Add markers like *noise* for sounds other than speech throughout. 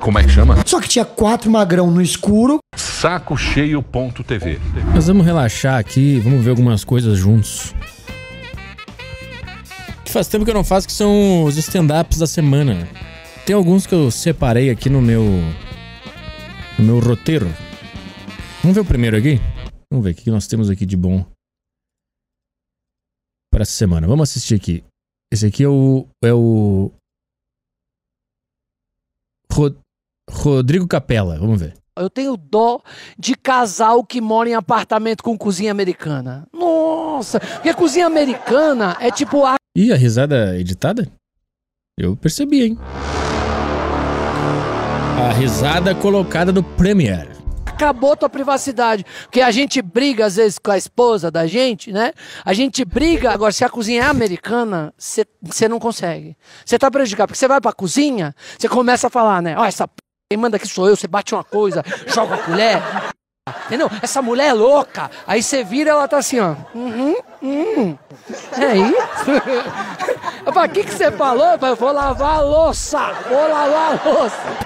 Como é que chama? Só que tinha quatro magrão no escuro. Saco TV. Nós vamos relaxar aqui, vamos ver algumas coisas juntos. Que faz tempo que eu não faço, que são os stand-ups da semana. Tem alguns que eu separei aqui no meu. no meu roteiro. Vamos ver o primeiro aqui? Vamos ver o que nós temos aqui de bom para essa semana. Vamos assistir aqui. Esse aqui é o. É o. Rod... Rodrigo Capela, vamos ver. Eu tenho dó de casal que mora em apartamento com cozinha americana. Nossa, porque cozinha americana é tipo a. Ih, a risada é editada? Eu percebi, hein? A risada colocada no premier. Acabou tua privacidade. Porque a gente briga, às vezes, com a esposa da gente, né? A gente briga. Agora, se a cozinha é americana, você não consegue. Você tá prejudicado. Porque você vai pra cozinha, você começa a falar, né? Ó, oh, essa p quem manda aqui sou eu, você bate uma coisa, joga a colher. Entendeu? Essa mulher é louca. Aí você vira, ela tá assim, ó. Uhum, uhum. É isso? *laughs* o que, que você falou? Eu vou lavar a louça. Vou lavar a louça.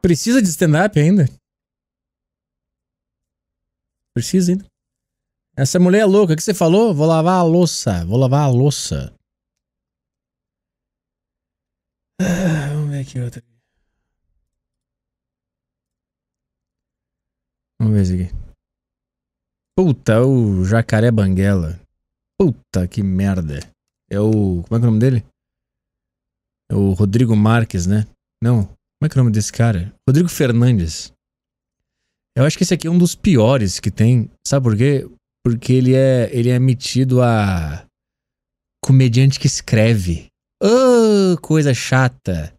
Precisa de stand-up ainda? Precisa ainda? Essa mulher é louca. O que você falou? Vou lavar a louça. Vou lavar a louça. Ah, vamos ver aqui outra. Vamos ver isso aqui. Puta, é o Jacaré Banguela. Puta, que merda. É o... Como é que é o nome dele? É o Rodrigo Marques, né? Não. Como é que é o nome desse cara? Rodrigo Fernandes. Eu acho que esse aqui é um dos piores que tem. Sabe por quê? porque ele é, ele é metido a comediante que escreve. Oh, coisa chata.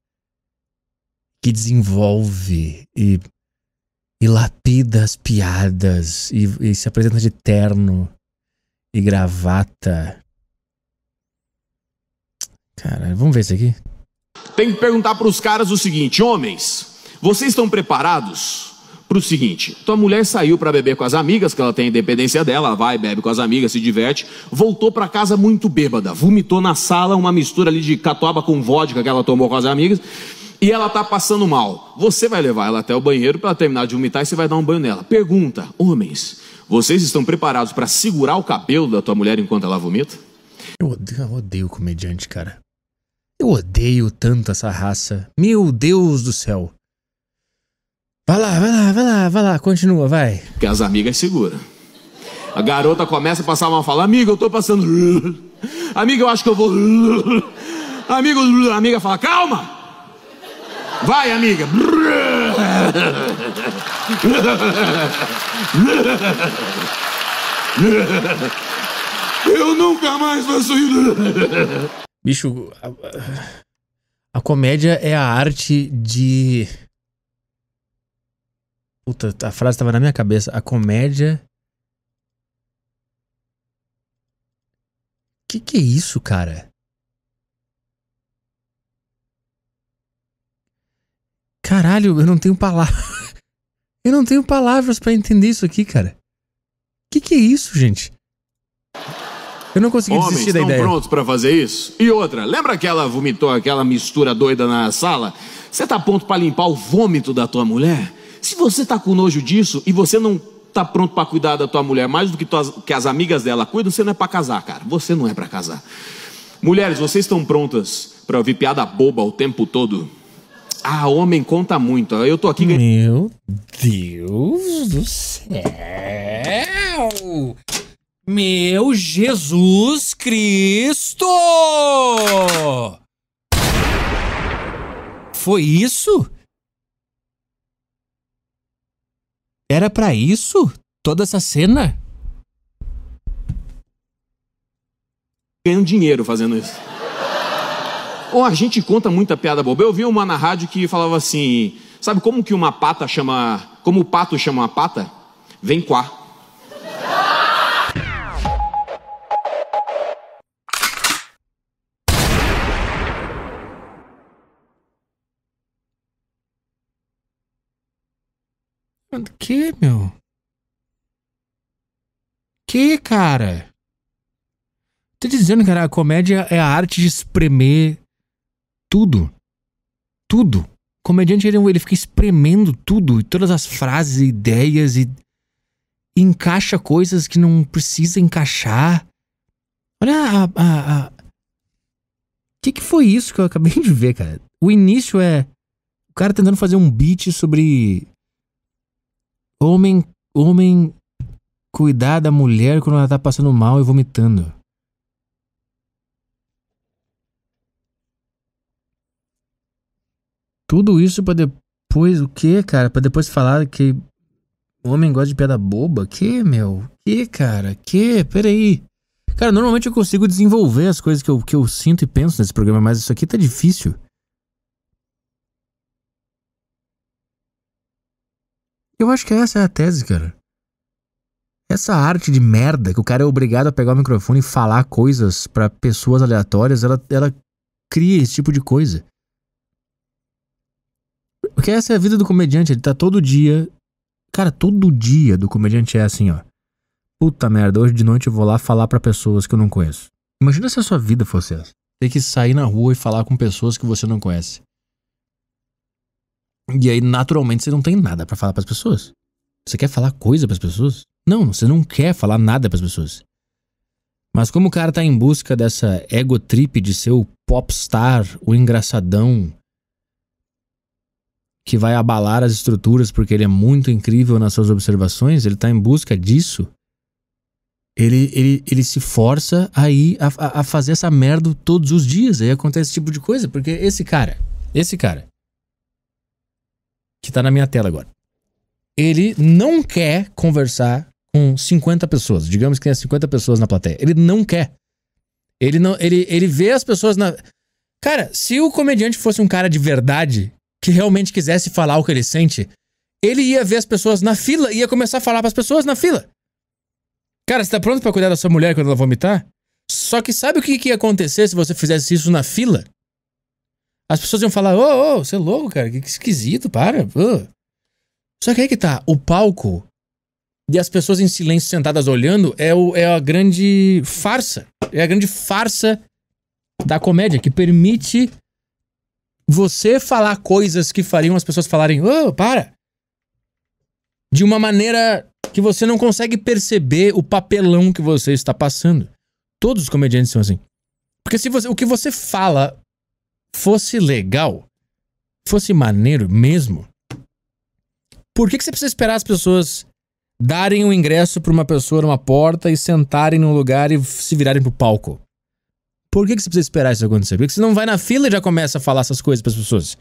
Que desenvolve e, e lapida as piadas e, e se apresenta de terno e gravata. Cara, vamos ver isso aqui. Tem que perguntar para os caras o seguinte, homens, vocês estão preparados para o seguinte: tua mulher saiu para beber com as amigas, que ela tem a independência dela, ela vai, bebe com as amigas, se diverte, voltou para casa muito bêbada, vomitou na sala uma mistura ali de catuaba com vodka que ela tomou com as amigas, e ela tá passando mal. Você vai levar ela até o banheiro para terminar de vomitar e você vai dar um banho nela. Pergunta: homens, vocês estão preparados para segurar o cabelo da tua mulher enquanto ela vomita? Eu odeio, eu odeio comediante, cara. Eu odeio tanto essa raça. Meu Deus do céu. Vai lá, vai lá, vai lá, vai lá, continua, vai. Porque as amigas segura. A garota começa a passar mal, fala, amiga, eu tô passando. *laughs* Amiga, eu acho que eu vou. *laughs* Amigo, a amiga fala, calma! Vai, amiga! *laughs* Eu nunca mais faço isso. Bicho, a, a comédia é a arte de Puta, a frase tava na minha cabeça. A comédia. Que que é isso, cara? Caralho, eu não tenho palavras. *laughs* eu não tenho palavras para entender isso aqui, cara. Que que é isso, gente? Eu não consegui Homens desistir da ideia. Homens estão prontos para fazer isso? E outra, lembra que ela vomitou aquela mistura doida na sala? Você tá pronto para limpar o vômito da tua mulher? Se você está com nojo disso e você não está pronto para cuidar da tua mulher mais do que, tuas, que as amigas dela cuidam, você não é para casar, cara. Você não é para casar. Mulheres, vocês estão prontas para ouvir piada boba o tempo todo? Ah, homem conta muito. Eu tô aqui. Meu Deus do céu! Meu Jesus Cristo! Foi isso? Era para isso? Toda essa cena? Ganhando dinheiro fazendo isso. Ou a gente conta muita piada boba. Eu vi uma na rádio que falava assim: sabe como que uma pata chama. Como o pato chama a pata? Vem cá. Que, meu? Que, cara? Tô dizendo, cara, a comédia é a arte de espremer tudo. Tudo. O comediante, ele, ele fica espremendo tudo, e todas as frases, ideias e, e encaixa coisas que não precisa encaixar. Olha a, a o que, que foi isso que eu acabei de ver, cara? O início é o cara tentando fazer um beat sobre Homem, homem cuidar da mulher quando ela tá passando mal e vomitando. Tudo isso para depois o quê, cara? Para depois falar que homem gosta de piada boba? Que, meu? Que, cara? Que? Peraí. Cara, normalmente eu consigo desenvolver as coisas que eu, que eu sinto e penso nesse programa, mas isso aqui tá difícil. Eu acho que essa é a tese, cara. Essa arte de merda que o cara é obrigado a pegar o microfone e falar coisas para pessoas aleatórias, ela, ela cria esse tipo de coisa. Porque essa é a vida do comediante, ele tá todo dia. Cara, todo dia do comediante é assim, ó. Puta merda, hoje de noite eu vou lá falar para pessoas que eu não conheço. Imagina se a sua vida fosse essa. Ter que sair na rua e falar com pessoas que você não conhece. E aí, naturalmente, você não tem nada para falar para as pessoas. Você quer falar coisa para as pessoas? Não, você não quer falar nada para as pessoas. Mas como o cara tá em busca dessa ego trip de ser o popstar, o engraçadão, que vai abalar as estruturas porque ele é muito incrível nas suas observações, ele tá em busca disso. Ele, ele, ele se força a ir a, a fazer essa merda todos os dias. Aí acontece esse tipo de coisa, porque esse cara, esse cara, que tá na minha tela agora. Ele não quer conversar com 50 pessoas. Digamos que tenha 50 pessoas na plateia. Ele não quer. Ele não. Ele, ele vê as pessoas na. Cara, se o comediante fosse um cara de verdade, que realmente quisesse falar o que ele sente, ele ia ver as pessoas na fila e ia começar a falar para as pessoas na fila. Cara, você tá pronto para cuidar da sua mulher quando ela vomitar? Só que sabe o que, que ia acontecer se você fizesse isso na fila? As pessoas iam falar, ô, oh, ô, oh, você é louco, cara, que esquisito, para. Só que aí que tá, o palco e as pessoas em silêncio sentadas olhando é, o, é a grande farsa. É a grande farsa da comédia, que permite você falar coisas que fariam as pessoas falarem, ô, oh, para! De uma maneira que você não consegue perceber o papelão que você está passando. Todos os comediantes são assim. Porque se você, o que você fala fosse legal, fosse maneiro mesmo, por que, que você precisa esperar as pessoas darem um ingresso para uma pessoa numa porta e sentarem num lugar e se virarem pro palco? Por que, que você precisa esperar isso acontecer? Por que você não vai na fila e já começa a falar essas coisas para as pessoas?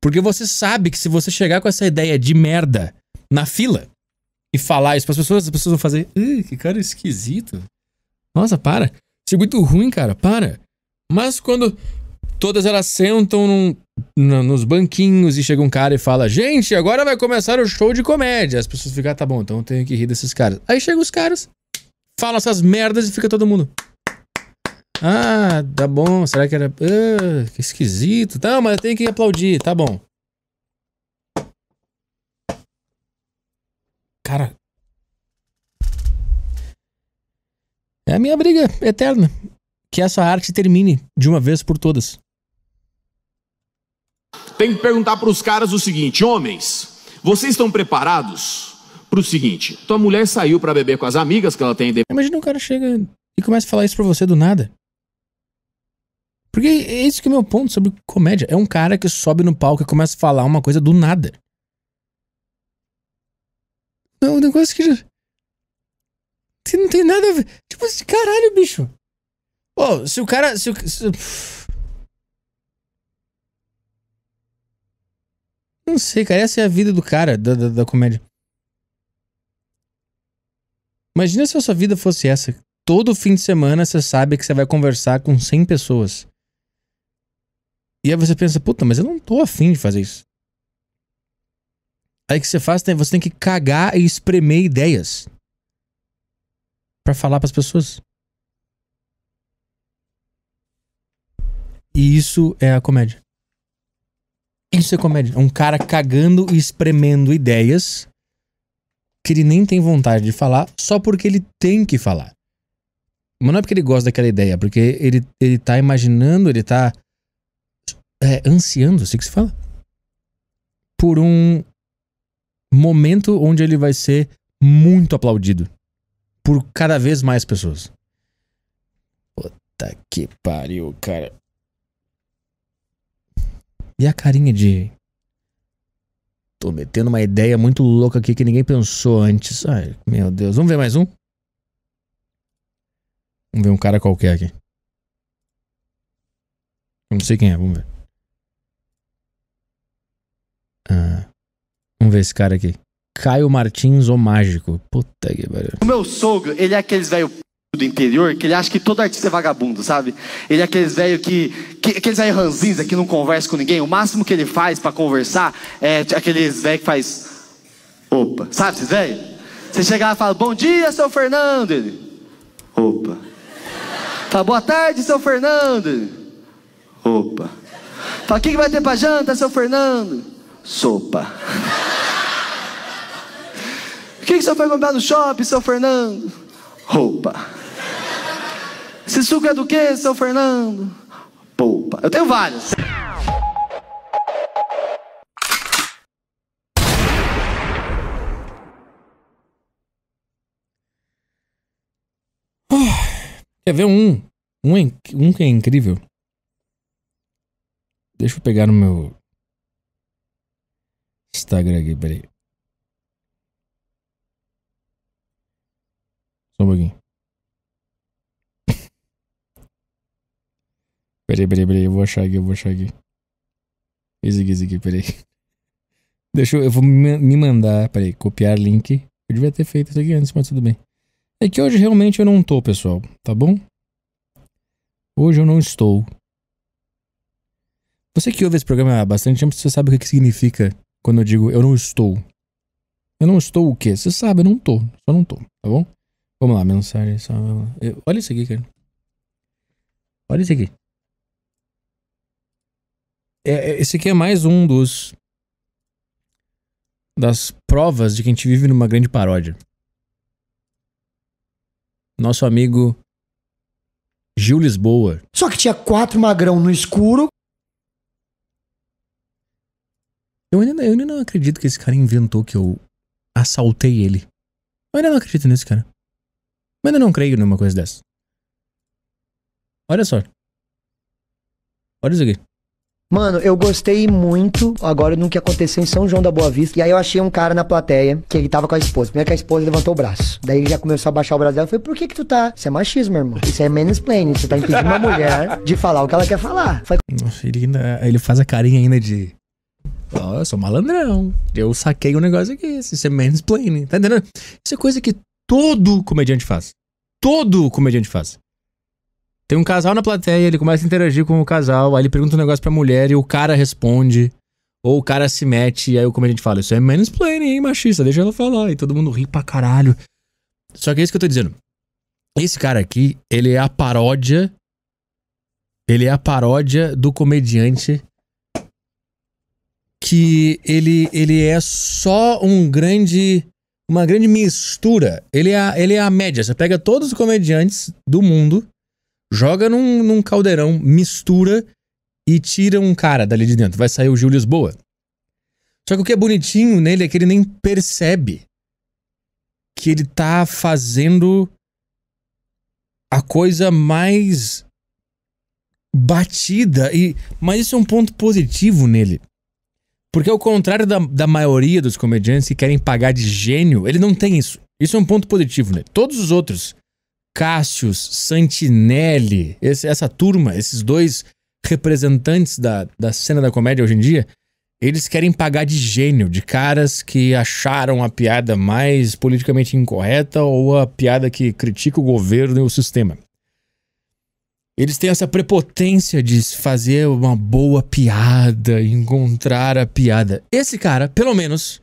Porque você sabe que se você chegar com essa ideia de merda na fila e falar isso para as pessoas, as pessoas vão fazer, que cara esquisito. Nossa, para. Isso é muito ruim, cara, para. Mas quando todas elas sentam num, no, nos banquinhos e chega um cara e fala: Gente, agora vai começar o show de comédia. As pessoas ficam, ah, tá bom, então eu tenho que rir desses caras. Aí chegam os caras, falam essas merdas e fica todo mundo. Ah, tá bom, será que era. Ah, que esquisito. Tá, mas tem que aplaudir, tá bom. Cara. É a minha briga eterna. Que essa arte termine de uma vez por todas tem que perguntar para os caras o seguinte: homens, vocês estão preparados para o seguinte? Tua mulher saiu para beber com as amigas que ela tem. Imagina um cara chega e começa a falar isso para você do nada. Porque é isso que é o meu ponto sobre comédia. É um cara que sobe no palco e começa a falar uma coisa do nada. É um negócio que. não tem nada a ver. Tipo, assim, caralho, bicho. Pô, se o cara. Se o, se, Não sei, cara. Essa é a vida do cara, da, da, da comédia. Imagina se a sua vida fosse essa. Todo fim de semana você sabe que você vai conversar com 100 pessoas. E aí você pensa, puta, mas eu não tô afim de fazer isso. Aí o que você faz, você tem que cagar e espremer ideias para falar para as pessoas. E isso é a comédia. Isso é comédia. Um cara cagando e espremendo ideias que ele nem tem vontade de falar só porque ele tem que falar. Mas não é porque ele gosta daquela ideia, porque ele, ele tá imaginando, ele tá é, ansiando, assim que se fala, por um momento onde ele vai ser muito aplaudido por cada vez mais pessoas. Puta que pariu, cara. E a carinha de. Tô metendo uma ideia muito louca aqui que ninguém pensou antes. Ai, meu Deus. Vamos ver mais um? Vamos ver um cara qualquer aqui. Eu não sei quem é, vamos ver. Ah, vamos ver esse cara aqui. Caio Martins, o mágico. Puta que pariu. O meu sogro, ele é aqueles velho do interior que ele acha que todo artista é vagabundo, sabe? Ele é aqueles velho que, que aqueles aí ranzinza que não conversa com ninguém. O máximo que ele faz para conversar é aqueles velho que faz opa, sabe esses velho? Você chega lá e fala: "Bom dia, seu Fernando". Ele, opa. Fala: "Boa tarde, seu Fernando". Ele, opa. Fala: "O que, que vai ter para janta, seu Fernando?" Sopa. *laughs* O que, que o senhor foi comprar no shopping, seu Fernando? Roupa. Esse suco é do quê, seu Fernando? Poupa. Eu tenho vários. Ah, quer ver um? Um, é um que é incrível. Deixa eu pegar no meu Instagram aqui, peraí. Só um pouquinho. Peraí, peraí, peraí, eu vou achar aqui, eu vou achar aqui. Isso aqui, isso aqui, peraí. Deixa eu, eu vou me mandar, peraí, copiar link. Eu devia ter feito isso aqui antes, mas tudo bem. É que hoje realmente eu não tô, pessoal, tá bom? Hoje eu não estou. Você que ouve esse programa há bastante tempo, você sabe o que significa quando eu digo eu não estou. Eu não estou o quê? Você sabe, eu não tô. Só não tô, tá bom? Vamos lá, mensagem. Só, olha isso aqui, cara. Olha isso aqui. É, é, esse aqui é mais um dos das provas de que a gente vive numa grande paródia. Nosso amigo Gil Lisboa. Só que tinha quatro magrão no escuro. Eu ainda, eu ainda não acredito que esse cara inventou que eu assaltei ele. Eu ainda não acredito nesse cara. Eu ainda não creio numa coisa dessa. Olha só. Olha isso aqui. Mano, eu gostei muito agora no que aconteceu em São João da Boa Vista. E aí eu achei um cara na plateia que ele tava com a esposa. Primeiro que a esposa levantou o braço. Daí ele já começou a baixar o braço dela. Eu falei, por que que tu tá? Isso é machismo, irmão. Isso é mansplaining. Você tá impedindo uma mulher de falar o que ela quer falar. Falei, Nossa, ele, ainda- ele faz a carinha ainda de. Ó, eu sou malandrão. Eu saquei um negócio aqui. Isso é mansplaining. Tá entendendo? Isso é coisa que todo comediante faz. Todo comediante faz. Tem um casal na plateia, ele começa a interagir com o casal, aí ele pergunta um negócio pra mulher e o cara responde. Ou o cara se mete, e aí o comediante fala: Isso é mansplaining, hein, machista? Deixa ela falar. E todo mundo ri pra caralho. Só que é isso que eu tô dizendo. Esse cara aqui, ele é a paródia. Ele é a paródia do comediante que ele, ele é só um grande. Uma grande mistura. Ele é, ele é a média. Você pega todos os comediantes do mundo Joga num, num caldeirão, mistura e tira um cara dali de dentro. Vai sair o Gil Lisboa. Só que o que é bonitinho nele é que ele nem percebe que ele tá fazendo a coisa mais batida. E, mas isso é um ponto positivo nele. Porque ao contrário da, da maioria dos comediantes que querem pagar de gênio, ele não tem isso. Isso é um ponto positivo nele. Todos os outros Cássius, Santinelli, esse, essa turma, esses dois representantes da, da cena da comédia hoje em dia, eles querem pagar de gênio, de caras que acharam a piada mais politicamente incorreta ou a piada que critica o governo e o sistema. Eles têm essa prepotência de fazer uma boa piada, encontrar a piada. Esse cara, pelo menos,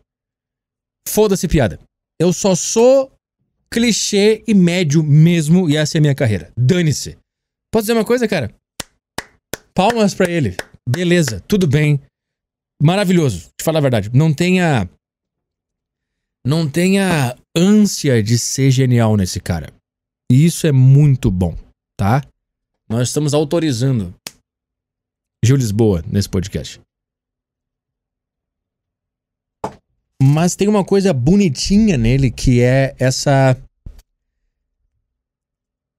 foda-se piada. Eu só sou clichê e médio mesmo, e essa é a minha carreira. Dane-se. Posso dizer uma coisa, cara? Palmas para ele. Beleza, tudo bem. Maravilhoso, te falar a verdade. Não tenha. Não tenha ânsia de ser genial nesse cara. E isso é muito bom, tá? Nós estamos autorizando Gil Lisboa nesse podcast. Mas tem uma coisa bonitinha nele que é essa.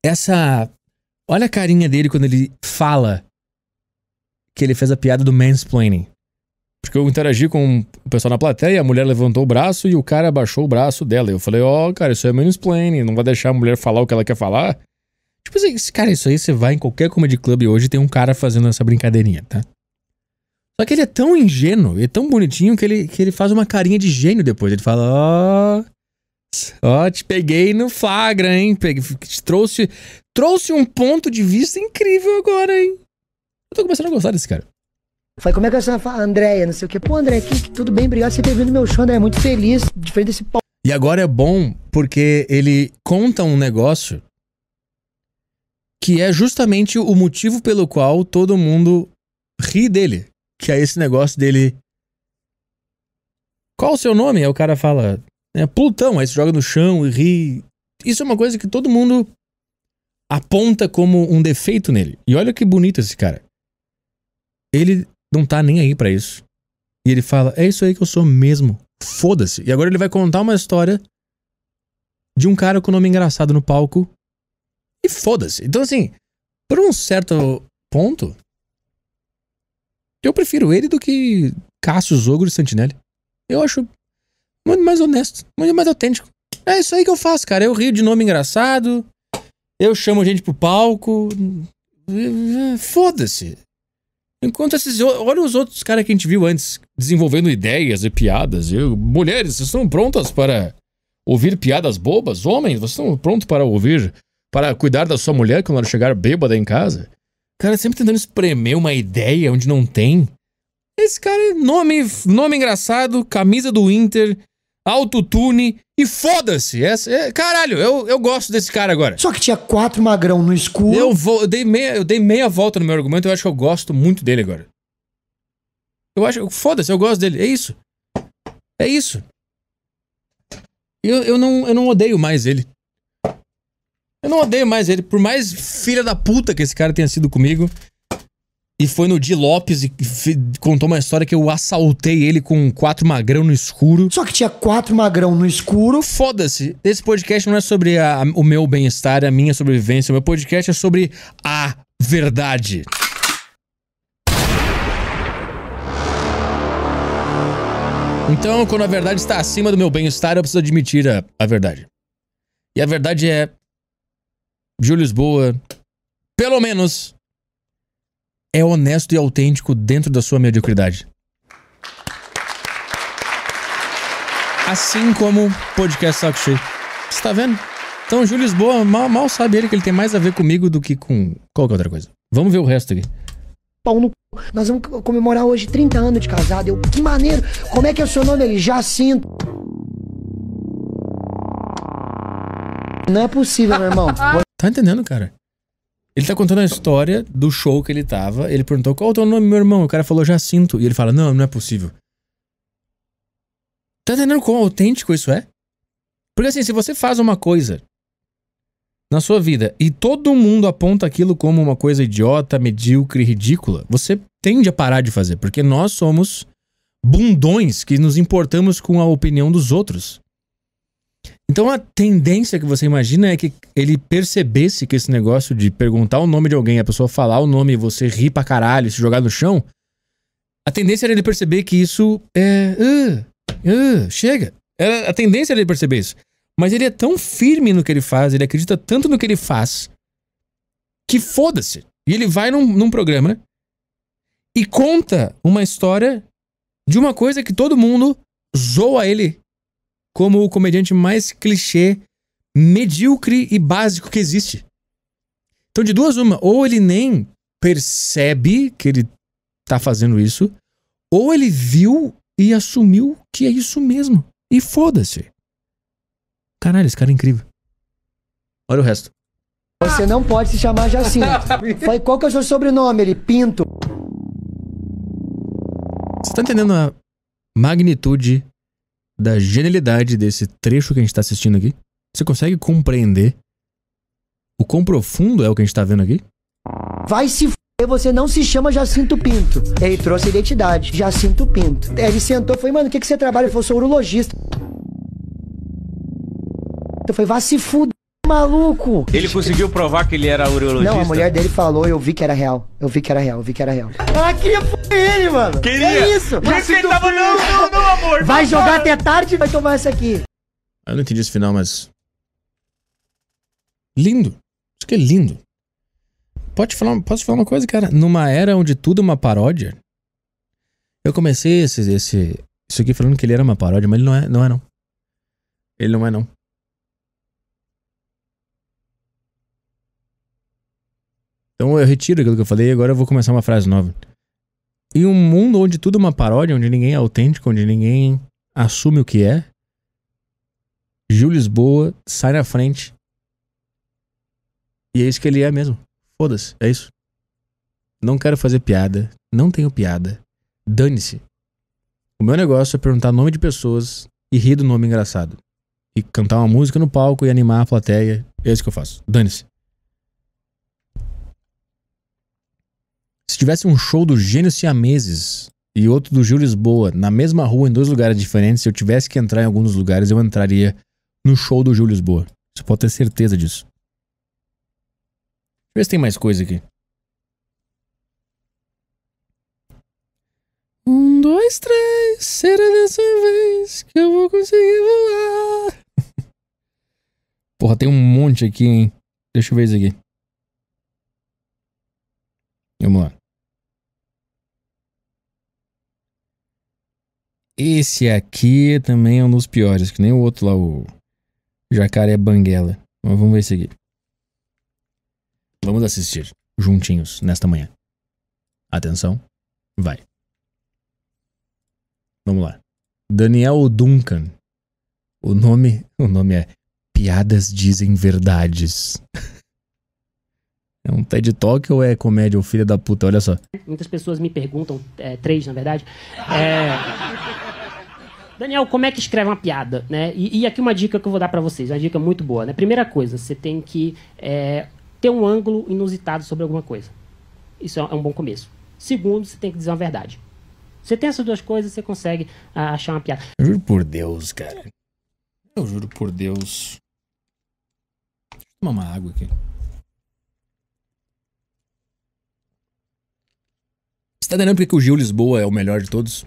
Essa. Olha a carinha dele quando ele fala que ele fez a piada do mansplaining. Porque eu interagi com o pessoal na plateia, a mulher levantou o braço e o cara abaixou o braço dela. Eu falei, ó, oh, cara, isso é mansplaining, não vai deixar a mulher falar o que ela quer falar. Tipo assim, cara, isso aí você vai em qualquer comedy club hoje tem um cara fazendo essa brincadeirinha, tá? Só que ele é tão ingênuo, ele é tão bonitinho que ele, que ele faz uma carinha de gênio depois. Ele fala: Ó. Oh, ó, oh, te peguei no flagra, hein? Peguei, te trouxe, trouxe um ponto de vista incrível agora, hein? Eu tô começando a gostar desse cara. Falei, como é que é a senhora Andréia, não sei o quê. Pô, André, tudo bem, obrigado por você ter vindo no meu show, né? Muito feliz, diferente desse pau. E agora é bom porque ele conta um negócio que é justamente o motivo pelo qual todo mundo ri dele que é esse negócio dele. Qual o seu nome? Aí o cara fala, é Plutão, aí se joga no chão e ri. Isso é uma coisa que todo mundo aponta como um defeito nele. E olha que bonito esse cara. Ele não tá nem aí para isso. E ele fala: "É isso aí que eu sou mesmo. Foda-se". E agora ele vai contar uma história de um cara com nome engraçado no palco. E foda-se. Então assim, por um certo ponto, eu prefiro ele do que Cassius, Ogro e Santinelli. Eu acho muito mais honesto, muito mais autêntico. É isso aí que eu faço, cara. Eu rio de nome engraçado, eu chamo gente pro palco. Foda-se. Enquanto esses. Olha os outros caras que a gente viu antes, desenvolvendo ideias e piadas. Eu, mulheres, vocês estão prontas para ouvir piadas bobas? Homens, vocês estão prontos para ouvir, para cuidar da sua mulher quando ela chegar bêbada em casa? cara sempre tentando espremer uma ideia onde não tem. Esse cara, nome, nome engraçado, camisa do Inter, autotune e foda-se. É, é, caralho, eu, eu gosto desse cara agora. Só que tinha quatro magrão no escuro. Eu, vou, eu, dei meia, eu dei meia volta no meu argumento, eu acho que eu gosto muito dele agora. Eu acho, foda-se, eu gosto dele, é isso. É isso. Eu, eu, não, eu não odeio mais ele. Eu não odeio mais ele, por mais filha da puta que esse cara tenha sido comigo. E foi no Di Lopes e contou uma história que eu assaltei ele com quatro magrão no escuro. Só que tinha quatro magrão no escuro. Foda-se. Esse podcast não é sobre a, o meu bem-estar, é a minha sobrevivência. O meu podcast é sobre a verdade. Então, quando a verdade está acima do meu bem-estar, eu preciso admitir a, a verdade. E a verdade é: Júlio Lisboa, pelo menos, é honesto e autêntico dentro da sua mediocridade. Assim como o podcast Saco Cheio. Você tá vendo? Então, Júlio Lisboa, mal, mal sabe ele que ele tem mais a ver comigo do que com qualquer outra coisa. Vamos ver o resto aqui pau no Nós vamos comemorar hoje 30 anos de casado. Eu, que maneiro. Como é que é o seu nome? Ele, Jacinto. Não é possível, meu irmão. *laughs* Tá entendendo, cara? Ele tá contando a história do show que ele tava. Ele perguntou qual é o teu nome, meu irmão. O cara falou Jacinto. E ele fala: Não, não é possível. Tá entendendo quão autêntico isso é? Porque assim, se você faz uma coisa na sua vida e todo mundo aponta aquilo como uma coisa idiota, medíocre, ridícula, você tende a parar de fazer, porque nós somos bundões que nos importamos com a opinião dos outros. Então a tendência que você imagina é que ele percebesse que esse negócio de perguntar o nome de alguém, a pessoa falar o nome e você rir pra caralho, se jogar no chão, a tendência era ele perceber que isso é. Uh, uh, chega. Era, a tendência era ele perceber isso. Mas ele é tão firme no que ele faz, ele acredita tanto no que ele faz, que foda-se. E ele vai num, num programa e conta uma história de uma coisa que todo mundo zoa ele como o comediante mais clichê, medíocre e básico que existe. Então, de duas, uma, ou ele nem percebe que ele tá fazendo isso, ou ele viu e assumiu que é isso mesmo. E foda-se. Caralho, esse cara é incrível. Olha o resto. Você não pode se chamar Jacinto. *laughs* qual que é o seu sobrenome? Ele, Pinto. Você tá entendendo a magnitude da genialidade desse trecho que a gente está assistindo aqui? Você consegue compreender o quão profundo é o que a gente está vendo aqui? Vai se e você não se chama Jacinto Pinto. Ele trouxe a identidade, Jacinto Pinto. Ele sentou e falou, mano, o que, que você trabalha? Eu falei, sou urologista. Eu falei, vá se fuder maluco! Ele conseguiu provar que ele era urologista? Não, a mulher dele falou, eu vi que era real. Eu vi que era real, eu vi que era real. Ela ah, queria f ele, mano. Queria. É isso. Por isso ele tava, não, não, não, amor. *laughs* Vai jogar até tarde e vai tomar essa aqui. Eu não entendi esse final, mas... Lindo. Isso que é lindo. Pode falar, posso falar uma coisa, cara? Numa era onde tudo é uma paródia, eu comecei esse, esse, isso aqui falando que ele era uma paródia, mas ele não é, não é não. Ele não é não. Então eu retiro aquilo que eu falei e agora eu vou começar uma frase nova. Em um mundo onde tudo é uma paródia, onde ninguém é autêntico, onde ninguém assume o que é, Jules Boa sai na frente. E é isso que ele é mesmo. Foda-se, é isso. Não quero fazer piada, não tenho piada. Dane-se. O meu negócio é perguntar nome de pessoas e rir do nome engraçado. E cantar uma música no palco e animar a plateia. É isso que eu faço. Dane-se. Se tivesse um show do Gênio Siameses e outro do Gil Lisboa na mesma rua, em dois lugares diferentes, se eu tivesse que entrar em algum dos lugares, eu entraria no show do Gil Lisboa. Você pode ter certeza disso. Deixa eu ver se tem mais coisa aqui. Um, dois, três, será dessa vez que eu vou conseguir voar? *laughs* Porra, tem um monte aqui, hein? Deixa eu ver isso aqui. Vamos lá. Esse aqui também é um dos piores, que nem o outro lá, o Jacaré Banguela. Mas vamos ver esse aqui. Vamos assistir juntinhos nesta manhã. Atenção, vai. Vamos lá. Daniel Duncan. O nome, o nome é Piadas dizem verdades. *laughs* É um TED Talk ou é comédia ou filha da puta? Olha só. Muitas pessoas me perguntam, é, três na verdade. É. Daniel, como é que escreve uma piada, né? E, e aqui uma dica que eu vou dar para vocês, uma dica muito boa, né? Primeira coisa, você tem que é, ter um ângulo inusitado sobre alguma coisa. Isso é um bom começo. Segundo, você tem que dizer uma verdade. Você tem essas duas coisas, você consegue ah, achar uma piada. Eu juro por Deus, cara. Eu juro por Deus. Deixa eu tomar uma água aqui. Tá entendendo porque o Gil Lisboa é o melhor de todos?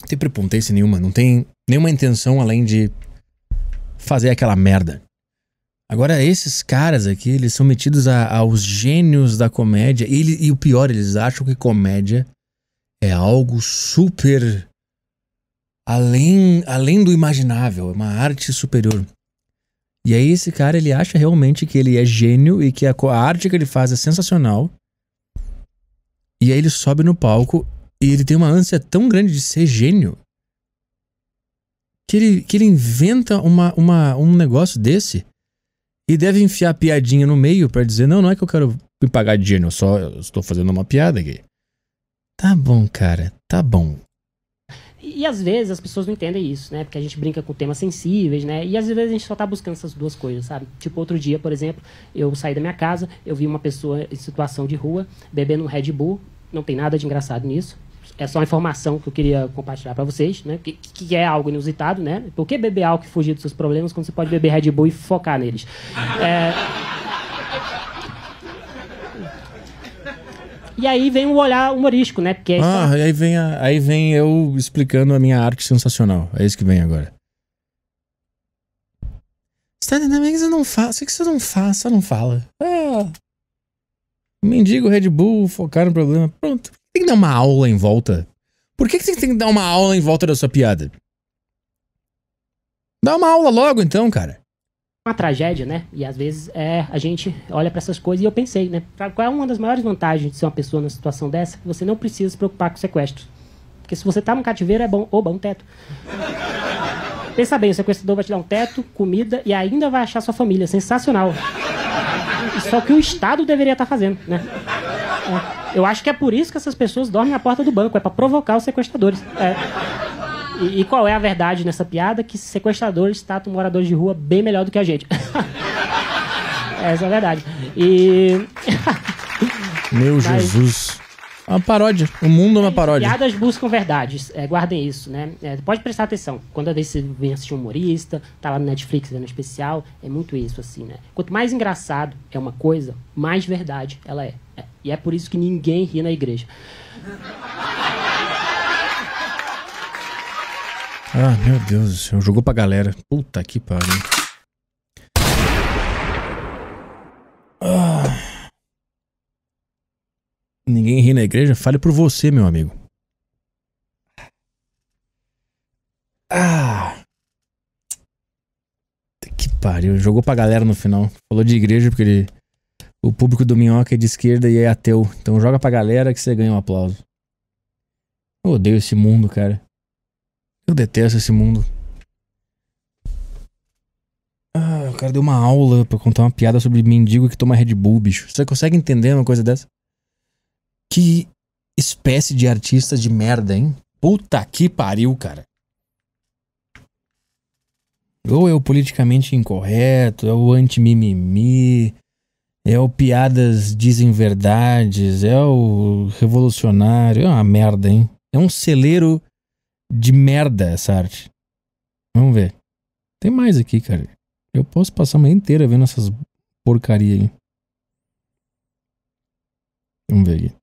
Não tem prepotência nenhuma, não tem nenhuma intenção além de fazer aquela merda. Agora, esses caras aqui, eles são metidos a, aos gênios da comédia. E, ele, e o pior, eles acham que comédia é algo super. além, além do imaginável, é uma arte superior. E aí, esse cara, ele acha realmente que ele é gênio e que a, a arte que ele faz é sensacional. E aí ele sobe no palco e ele tem uma ânsia tão grande de ser gênio que ele, que ele inventa uma, uma, um negócio desse e deve enfiar piadinha no meio para dizer: não, não é que eu quero me pagar de gênio, eu só estou fazendo uma piada aqui. Tá bom, cara, tá bom. E, às vezes as pessoas não entendem isso, né? Porque a gente brinca com temas sensíveis, né? E às vezes a gente só tá buscando essas duas coisas, sabe? Tipo, outro dia, por exemplo, eu saí da minha casa, eu vi uma pessoa em situação de rua bebendo um Red Bull. Não tem nada de engraçado nisso. É só uma informação que eu queria compartilhar para vocês, né? Que, que, é algo inusitado, né? Por que beber álcool e fugir dos seus problemas quando você pode beber Red Bull e focar neles? É. E aí vem o olhar humorístico, né? Porque é ah, aí ah, tá... aí, vem a, aí vem eu explicando a minha arte sensacional. É isso que vem agora. Stanley, por que você não faz. O que você não faz? Você não fala. É. Mendigo, Red Bull, focar no problema. Pronto. Tem que dar uma aula em volta. Por que, que você tem que dar uma aula em volta da sua piada? Dá uma aula logo então, cara uma tragédia, né? E às vezes é, a gente olha para essas coisas e eu pensei, né? Qual é uma das maiores vantagens de ser uma pessoa numa situação dessa? você não precisa se preocupar com sequestro. Porque se você tá num cativeiro, é bom. Oba, um teto. *laughs* Pensa bem, o sequestrador vai te dar um teto, comida e ainda vai achar sua família. Sensacional. Só que o Estado deveria estar tá fazendo, né? É. Eu acho que é por isso que essas pessoas dormem na porta do banco, é para provocar os sequestradores. É. E, e, qual é a verdade nessa piada? Que sequestradores tratam moradores de rua bem melhor do que a gente. *laughs* Essa é a verdade. E. *laughs* Meu Mas... Jesus. É uma paródia. O mundo é uma paródia. Piadas buscam verdades. É, guardem isso, né? É, pode prestar atenção. Quando a vez você vem assistir um humorista, tá lá no Netflix vendo especial, é muito isso, assim, né? Quanto mais engraçado é uma coisa, mais verdade ela é. é. E é por isso que ninguém ri na igreja. *laughs* Ah, meu Deus do céu. Jogou pra galera. Puta que pariu. Ah. Ninguém ri na igreja? Fale por você, meu amigo. Ah. Que pariu. Jogou pra galera no final. Falou de igreja porque ele... O público do Minhoca é de esquerda e é ateu. Então joga pra galera que você ganha um aplauso. Eu odeio esse mundo, cara. Eu detesto esse mundo. Ah, o cara deu uma aula pra contar uma piada sobre mendigo que toma Red Bull, bicho. Você consegue entender uma coisa dessa? Que espécie de artista de merda, hein? Puta que pariu, cara. Ou é o politicamente incorreto, é o anti-mimimi, é o piadas dizem verdades, é o revolucionário. É uma merda, hein? É um celeiro de merda essa arte. Vamos ver. Tem mais aqui, cara. Eu posso passar a manhã inteira vendo essas porcaria aí. Vamos ver aqui.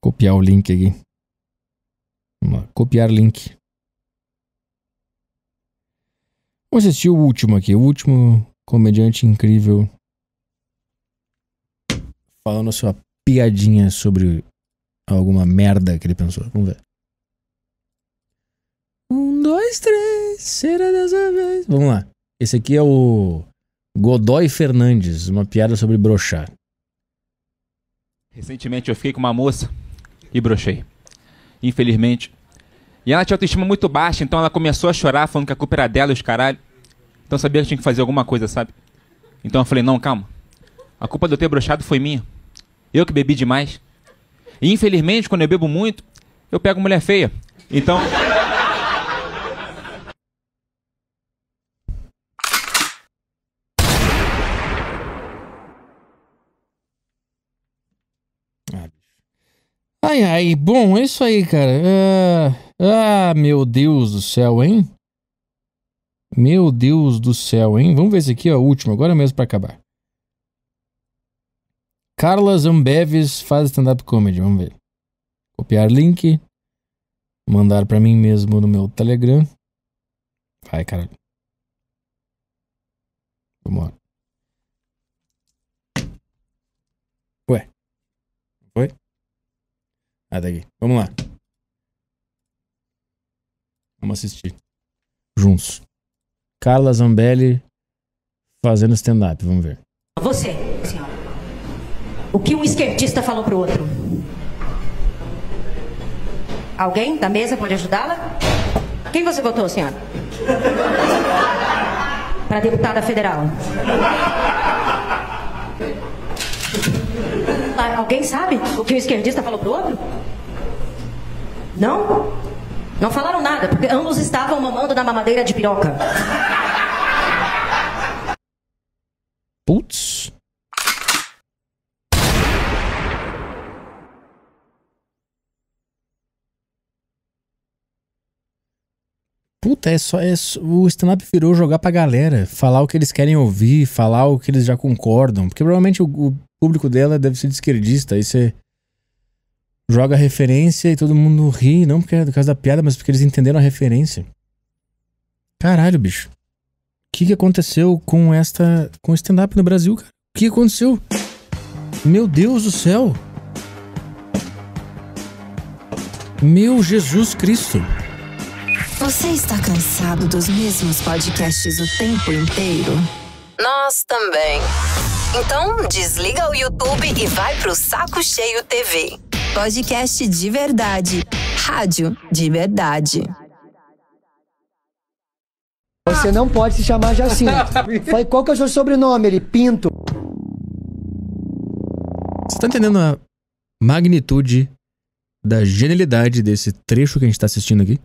Copiar o link aqui. Vamos lá. Copiar link. Vamos assistir o último aqui. O último comediante incrível falando a sua piadinha sobre alguma merda que ele pensou. Vamos ver. Um, dois, três, será dessa vez. Vamos lá. Esse aqui é o Godoy Fernandes, uma piada sobre brochar. Recentemente eu fiquei com uma moça e brochei. Infelizmente. E ela tinha autoestima é muito baixa, então ela começou a chorar, falando que a culpa era dela e os caralho. Então eu sabia que tinha que fazer alguma coisa, sabe? Então eu falei, não, calma. A culpa de eu ter brochado foi minha. Eu que bebi demais. E infelizmente, quando eu bebo muito, eu pego mulher feia. Então. Ai, ai, bom, é isso aí, cara. Ah, ah, meu Deus do céu, hein? Meu Deus do céu, hein? Vamos ver esse aqui, ó, o último, agora mesmo para acabar. Carla Zambeves faz stand-up comedy, vamos ver. Copiar link, mandar para mim mesmo no meu Telegram. Vai, caralho. Vamos lá. Ué. Foi? Ah, tá aqui. Vamos lá. Vamos assistir. Juntos. Carla Zambelli fazendo stand-up, vamos ver. Você. O que um esquerdista falou para o outro? Alguém da mesa pode ajudá-la? Quem você votou, senhora? Para deputada federal. Ah, alguém sabe o que o esquerdista falou pro outro? Não? Não falaram nada, porque ambos estavam mamando na mamadeira de piroca. Puta, é só, é só o stand-up virou jogar pra galera, falar o que eles querem ouvir, falar o que eles já concordam. Porque provavelmente o, o público dela deve ser de esquerdista, aí você joga a referência e todo mundo ri, não porque é do caso da piada, mas porque eles entenderam a referência. Caralho, bicho. O que, que aconteceu com esta. com o stand-up no Brasil, cara? O que aconteceu? Meu Deus do céu! Meu Jesus Cristo! Você está cansado dos mesmos podcasts o tempo inteiro? Nós também. Então, desliga o YouTube e vai pro Saco Cheio TV. Podcast de verdade. Rádio de verdade. Você não pode se chamar Jacinto. *laughs* qual que é o seu sobrenome? Ele, Pinto. Você tá entendendo a magnitude da genialidade desse trecho que a gente tá assistindo aqui?